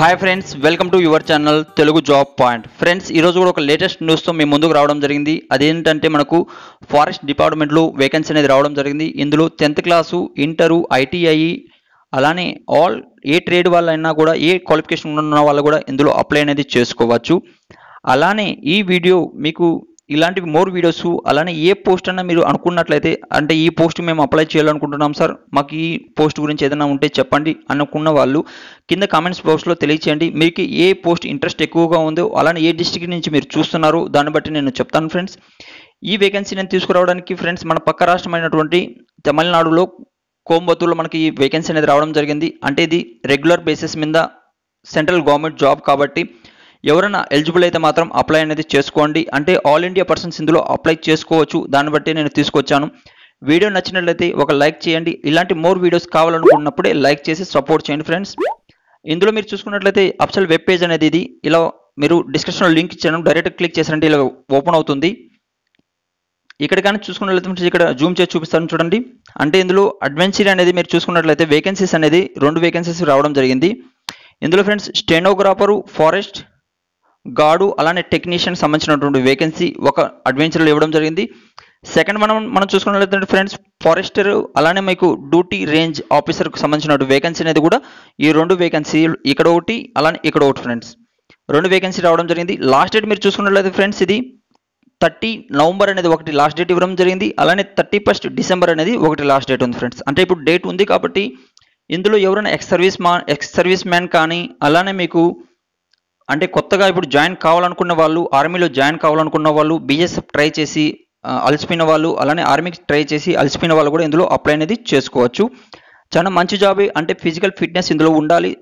hi friends welcome to your channel Telugu job point friends ఈరోజు కూడా ఒక లేటెస్ట్ న్యూస్తో మీ ముందుకు రావడం జరిగింది అదేంటంటే మనకు ఫారెస్ట్ డిపార్ట్మెంట్లో వేకెన్సీ అనేది రావడం జరిగింది ఇందులో టెన్త్ క్లాసు ఇంటరు ఐటీఐ అలానే ఆల్ ఏ ట్రేడ్ వాళ్ళైనా కూడా ఏ క్వాలిఫికేషన్ ఉన్న వాళ్ళు కూడా ఇందులో అప్లై అనేది చేసుకోవచ్చు అలానే ఈ వీడియో మీకు ఇలాంటివి మోర్ వీడియోస్ అలానే ఏ పోస్ట్ అన్నా మీరు అనుకున్నట్లయితే అంటే ఈ పోస్ట్ మేము అప్లై చేయాలనుకుంటున్నాం సార్ మాకు ఈ పోస్ట్ గురించి ఏదైనా ఉంటే చెప్పండి అనుకున్న వాళ్ళు కింద కామెంట్స్ బాక్స్లో తెలియచేయండి మీకు ఏ పోస్ట్ ఇంట్రెస్ట్ ఎక్కువగా ఉందో అలానే ఏ డిస్టిక్ నుంచి మీరు చూస్తున్నారు దాన్ని బట్టి నేను చెప్తాను ఫ్రెండ్స్ ఈ వేకెన్సీ నేను తీసుకురావడానికి ఫ్రెండ్స్ మన పక్క రాష్ట్రమైనటువంటి తమిళనాడులో కోంబత్తూరులో మనకి ఈ వేకెన్సీ అనేది రావడం జరిగింది అంటే ఇది రెగ్యులర్ బేసిస్ మీద సెంట్రల్ గవర్నమెంట్ జాబ్ కాబట్టి ఎవరైనా ఎలిజిబుల్ అయితే మాత్రం అప్లై అనేది చేసుకోండి అంటే ఆల్ ఇండియా పర్సన్స్ ఇందులో అప్లై చేసుకోవచ్చు దాన్ని బట్టి నేను తీసుకొచ్చాను వీడియో నచ్చినట్లయితే ఒక లైక్ చేయండి ఇలాంటి మోర్ వీడియోస్ కావాలనుకున్నప్పుడే లైక్ చేసి సపోర్ట్ చేయండి ఫ్రెండ్స్ ఇందులో మీరు చూసుకున్నట్లయితే అప్సల్ వెబ్ పేజ్ అనేది ఇది ఇలా మీరు డిస్క్రిప్షన్లో లింక్ ఇచ్చాను డైరెక్ట్ క్లిక్ చేశారంటే ఇలా ఓపెన్ అవుతుంది ఇక్కడ కానీ చూసుకున్నట్లయితే ఇక్కడ జూమ్ చేసి చూపిస్తాను చూడండి అంటే ఇందులో అడ్వెంచర్ అనేది మీరు చూసుకున్నట్లయితే వేకెన్సీస్ అనేది రెండు వేకెన్సీస్ రావడం జరిగింది ఇందులో ఫ్రెండ్స్ స్టెనోగ్రాఫరు ఫారెస్ట్ గాడు అలానే టెక్నీషియన్ సంబంధించినటువంటి వేకెన్సీ ఒక అడ్వెంచర్లో ఇవ్వడం జరిగింది సెకండ్ మనం మనం చూసుకున్నట్లయితే ఫ్రెండ్స్ ఫారెస్టర్ అలానే మీకు డ్యూటీ రేంజ్ ఆఫీసర్కు సంబంధించిన వేకెన్సీ అనేది కూడా ఈ రెండు వేకెన్సీ ఇక్కడ ఒకటి అలానే ఇక్కడ ఒకటి ఫ్రెండ్స్ రెండు వేకెన్సీ రావడం జరిగింది లాస్ట్ డేట్ మీరు చూసుకున్నట్లయితే ఫ్రెండ్స్ ఇది థర్టీ నవంబర్ అనేది ఒకటి లాస్ట్ డేట్ ఇవ్వడం జరిగింది అలానే థర్టీ ఫస్ట్ డిసెంబర్ అనేది ఒకటి లాస్ట్ డేట్ ఉంది ఫ్రెండ్స్ అంటే ఇప్పుడు డేట్ ఉంది కాబట్టి ఇందులో ఎవరైనా ఎక్స్ సర్వీస్ మా ఎక్స్ సర్వీస్ మ్యాన్ కానీ అలానే మీకు అంటే కొత్తగా ఇప్పుడు జాయిన్ కావాలనుకున్న వాళ్ళు ఆర్మీలో జాయిన్ కావాలనుకున్న వాళ్ళు బీఎస్ఎఫ్ ట్రై చేసి అలసిపోయిన వాళ్ళు అలానే ఆర్మీకి ట్రై చేసి అలసిపోయిన వాళ్ళు కూడా ఇందులో అప్లై అనేది చేసుకోవచ్చు చాలా మంచి జాబ్ అంటే ఫిజికల్ ఫిట్నెస్ ఇందులో ఉండాలి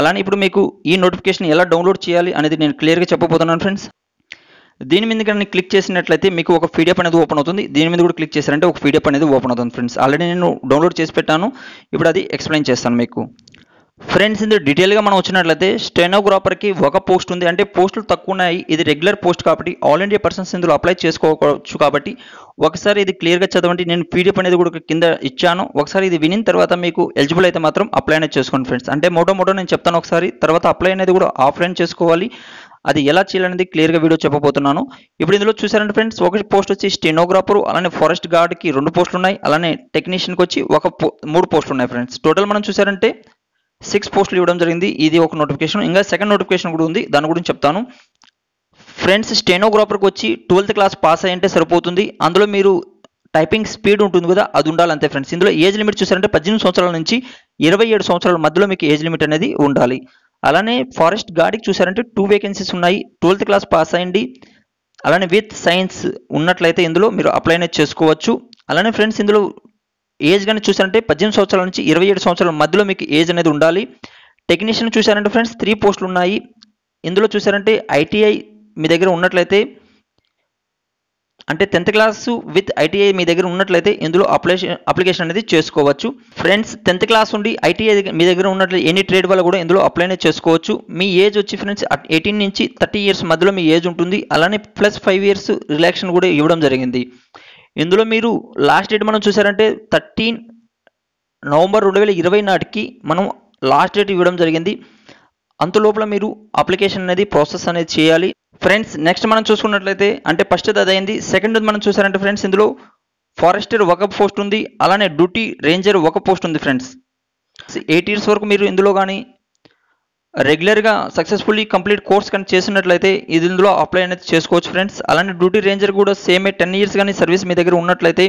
అలానే ఇప్పుడు మీకు ఈ నోటిఫికేషన్ ఎలా డౌన్లోడ్ చేయాలి అనేది నేను క్లియర్గా చెప్పబోతున్నాను ఫ్రెండ్స్ దీని మీద కానీ క్లిక్ చేసినట్లయితే మీకు ఒక పీడిఎఫ్ అనేది ఓపెన్ అవుతుంది దీని మీద కూడా క్లిక్ చేశారంటే ఒక పీడిఎఫ్ అనేది ఓపెన్ అవుతుంది ఫ్రెండ్స్ ఆల్రెడీ నేను డౌన్లోడ్ చేసి పెట్టాను ఇప్పుడు అది ఎక్స్ప్లెయిన్ చేస్తాను మీకు ఫ్రెండ్స్ ఇందులో డీటెయిల్గా మనం వచ్చినట్లయితే స్టెనోగ్రాఫర్కి ఒక పోస్ట్ ఉంది అంటే పోస్టులు తక్కువ ఉన్నాయి ఇది రెగ్యులర్ పోస్ట్ కాబట్టి ఆల్ ఇండియా పర్సన్స్ ఇందులో అప్లై చేసుకోవచ్చు కాబట్టి ఒకసారి ఇది క్లియర్గా చదవండి నేను పీడిఎఫ్ అనేది కూడా కింద ఇచ్చాను ఒకసారి ఇది విని తర్వాత మీకు ఎలిజిబుల్ అయితే మాత్రం అప్లై అనేది చేసుకోండి ఫ్రెండ్స్ అంటే మోటో మోటో నేను చెప్తాను ఒకసారి తర్వాత అప్లై అనేది కూడా ఆఫ్లైన్ చేసుకోవాలి అది ఎలా చేయాలనేది క్లియర్గా వీడియో చెప్పబోతున్నాను ఇప్పుడు ఇందులో చూసారంటే ఫ్రెండ్స్ ఒక పోస్ట్ వచ్చి స్టెనోగ్రాఫర్ అలానే ఫారెస్ట్ గార్డ్కి రెండు పోస్టులు ఉన్నాయి అలానే టెక్నీషియన్కి వచ్చి ఒక మూడు పోస్టులు ఉన్నాయి ఫ్రెండ్స్ టోటల్ మనం చూసారంటే సిక్స్ పోస్టులు ఇవ్వడం జరిగింది ఇది ఒక నోటిఫికేషన్ ఇంకా సెకండ్ నోటిఫికేషన్ కూడా ఉంది దాని గురించి చెప్తాను ఫ్రెండ్స్ స్టెనోగ్రాఫర్కి వచ్చి ట్వెల్త్ క్లాస్ పాస్ అయ్యంటే సరిపోతుంది అందులో మీరు టైపింగ్ స్పీడ్ ఉంటుంది కదా అది ఉండాలి అంతే ఫ్రెండ్స్ ఇందులో ఏజ్ లిమిట్ చూసారంటే పద్దెనిమిది సంవత్సరాల నుంచి ఇరవై ఏడు సంవత్సరాల మధ్యలో మీకు ఏజ్ లిమిట్ అనేది ఉండాలి అలానే ఫారెస్ట్ గార్డ్కి చూసారంటే టూ వేకెన్సీస్ ఉన్నాయి ట్వెల్త్ క్లాస్ పాస్ అయ్యండి అలానే విత్ సైన్స్ ఉన్నట్లయితే ఇందులో మీరు అప్లై అనేది చేసుకోవచ్చు అలానే ఫ్రెండ్స్ ఇందులో ఏజ్ కానీ చూసారంటే పద్దెనిమిది సంవత్సరాల నుంచి ఇరవై ఏడు సంవత్సరాల మధ్యలో మీకు ఏజ్ అనేది ఉండాలి టెక్నీషియన్ చూసారంటే ఫ్రెండ్స్ త్రీ పోస్టులు ఉన్నాయి ఇందులో చూసారంటే ఐటీఐ మీ దగ్గర ఉన్నట్లయితే అంటే టెన్త్ క్లాస్ విత్ ఐటీఐ మీ దగ్గర ఉన్నట్లయితే ఇందులో అప్లికేషన్ అప్లికేషన్ అనేది చేసుకోవచ్చు ఫ్రెండ్స్ టెన్త్ క్లాస్ ఉండి ఐటీఐ మీ దగ్గర ఉన్నట్లయితే ఎనీ ట్రేడ్ వల్ల కూడా ఇందులో అప్లై చేసుకోవచ్చు మీ ఏజ్ వచ్చి ఫ్రెండ్స్ ఎయిటీన్ నుంచి థర్టీ ఇయర్స్ మధ్యలో మీ ఏజ్ ఉంటుంది అలానే ప్లస్ ఫైవ్ ఇయర్స్ రిలాక్షన్ కూడా ఇవ్వడం జరిగింది ఇందులో మీరు లాస్ట్ డేట్ మనం చూసారంటే థర్టీన్ నవంబర్ రెండు వేల ఇరవై నాటికి మనం లాస్ట్ డేట్ ఇవ్వడం జరిగింది అంతలోపల మీరు అప్లికేషన్ అనేది ప్రాసెస్ అనేది చేయాలి ఫ్రెండ్స్ నెక్స్ట్ మనం చూసుకున్నట్లయితే అంటే ఫస్ట్ అదైంది సెకండ్ మనం చూసారంటే ఫ్రెండ్స్ ఇందులో ఫారెస్టర్ ఒక పోస్ట్ ఉంది అలానే డ్యూటీ రేంజర్ ఒక పోస్ట్ ఉంది ఫ్రెండ్స్ ఎయిట్ ఇయర్స్ వరకు మీరు ఇందులో కానీ రెగ్యులర్గా సక్సెస్ఫుల్లీ కంప్లీట్ కోర్స్ కానీ చేసినట్లయితే ఇది ఇందులో అప్లై అనేది చేసుకోవచ్చు ఫ్రెండ్స్ అలానే డ్యూటీ రేంజర్ కూడా సేమే టెన్ ఇయర్స్ కానీ సర్వీస్ మీ దగ్గర ఉన్నట్లయితే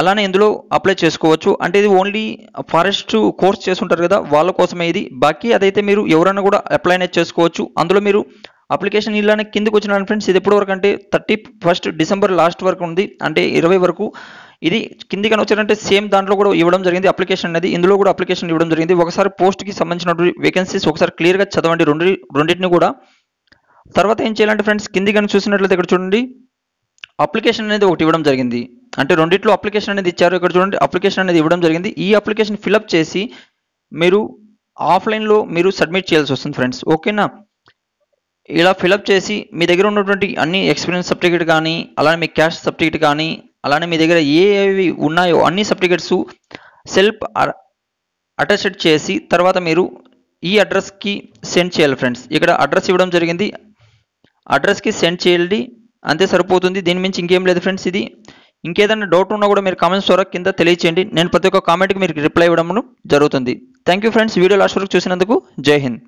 అలానే ఇందులో అప్లై చేసుకోవచ్చు అంటే ఇది ఓన్లీ ఫారెస్ట్ కోర్స్ చేసుకుంటారు కదా వాళ్ళ కోసమే ఇది బాకీ అదైతే మీరు ఎవరైనా కూడా అప్లై అనేది చేసుకోవచ్చు అందులో మీరు అప్లికేషన్ ఇలానే కిందకు వచ్చిన ఫ్రెండ్స్ ఇది ఎప్పటి వరకు అంటే థర్టీ ఫస్ట్ డిసెంబర్ లాస్ట్ వరకు ఉంది అంటే ఇరవై వరకు ఇది కింది కానీ వచ్చారంటే సేమ్ దాంట్లో కూడా ఇవ్వడం జరిగింది అప్లికేషన్ అనేది ఇందులో కూడా అప్లికేషన్ ఇవ్వడం జరిగింది ఒకసారి పోస్ట్కి సంబంధించిన వేకెన్సీస్ ఒకసారి క్లియర్గా చదవండి రెండు రెండింటిని కూడా తర్వాత ఏం చేయాలంటే ఫ్రెండ్స్ కింది కానీ చూసినట్లయితే ఇక్కడ చూడండి అప్లికేషన్ అనేది ఒకటి ఇవ్వడం జరిగింది అంటే రెండిట్లో అప్లికేషన్ అనేది ఇచ్చారు ఇక్కడ చూడండి అప్లికేషన్ అనేది ఇవ్వడం జరిగింది ఈ అప్లికేషన్ ఫిలప్ చేసి మీరు ఆఫ్లైన్లో మీరు సబ్మిట్ చేయాల్సి వస్తుంది ఫ్రెండ్స్ ఓకేనా ఇలా ఫిలప్ చేసి మీ దగ్గర ఉన్నటువంటి అన్ని ఎక్స్పీరియన్స్ సర్టిఫికేట్ కానీ అలానే మీ క్యాష్ సర్టిఫికేట్ కానీ అలానే మీ దగ్గర ఏవి ఉన్నాయో అన్ని సర్టిఫికెట్స్ సెల్ఫ్ అటాచ్డ్ చేసి తర్వాత మీరు ఈ అడ్రస్కి సెండ్ చేయాలి ఫ్రెండ్స్ ఇక్కడ అడ్రస్ ఇవ్వడం జరిగింది అడ్రస్కి సెండ్ చేయండి అంతే సరిపోతుంది దీని మించి ఇంకేం లేదు ఫ్రెండ్స్ ఇది ఇంకేదైనా డౌట్ ఉన్నా కూడా మీరు కామెంట్స్ ద్వారా కింద తెలియచేయండి నేను ప్రతి ఒక్క కామెంట్కి మీరు రిప్లై ఇవ్వడం జరుగుతుంది thank you friends video last వరకు చూసినందుకు జై హింద్